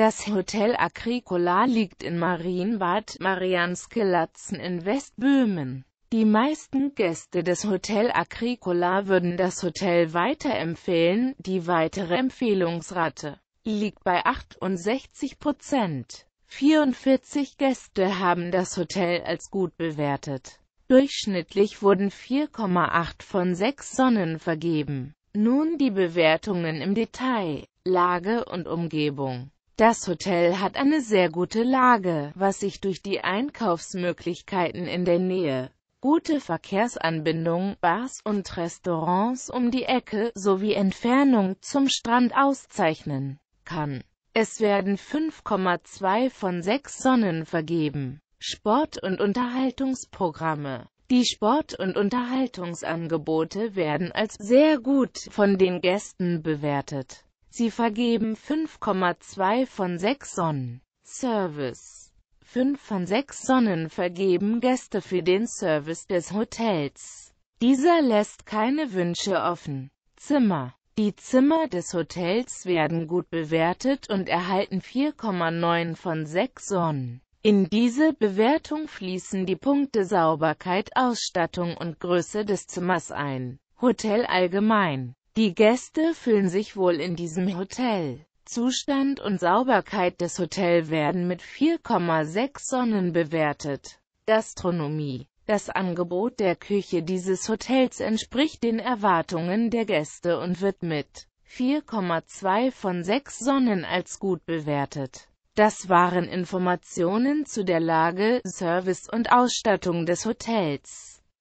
Das Hotel Agricola liegt in Marienbad, Marianskelatzen in Westböhmen. Die meisten Gäste des Hotel Agricola würden das Hotel weiterempfehlen, die weitere Empfehlungsrate liegt bei 68 Prozent. 44 Gäste haben das Hotel als gut bewertet. Durchschnittlich wurden 4,8 von 6 Sonnen vergeben. Nun die Bewertungen im Detail, Lage und Umgebung. Das Hotel hat eine sehr gute Lage, was sich durch die Einkaufsmöglichkeiten in der Nähe, gute Verkehrsanbindung, Bars und Restaurants um die Ecke sowie Entfernung zum Strand auszeichnen kann. Es werden 5,2 von 6 Sonnen vergeben. Sport- und Unterhaltungsprogramme die Sport- und Unterhaltungsangebote werden als sehr gut von den Gästen bewertet. Sie vergeben 5,2 von 6 Sonnen. Service. 5 von 6 Sonnen vergeben Gäste für den Service des Hotels. Dieser lässt keine Wünsche offen. Zimmer. Die Zimmer des Hotels werden gut bewertet und erhalten 4,9 von 6 Sonnen. In diese Bewertung fließen die Punkte Sauberkeit, Ausstattung und Größe des Zimmers ein. Hotel allgemein. Die Gäste fühlen sich wohl in diesem Hotel. Zustand und Sauberkeit des Hotels werden mit 4,6 Sonnen bewertet. Gastronomie Das Angebot der Küche dieses Hotels entspricht den Erwartungen der Gäste und wird mit 4,2 von 6 Sonnen als gut bewertet. Das waren Informationen zu der Lage, Service und Ausstattung des Hotels.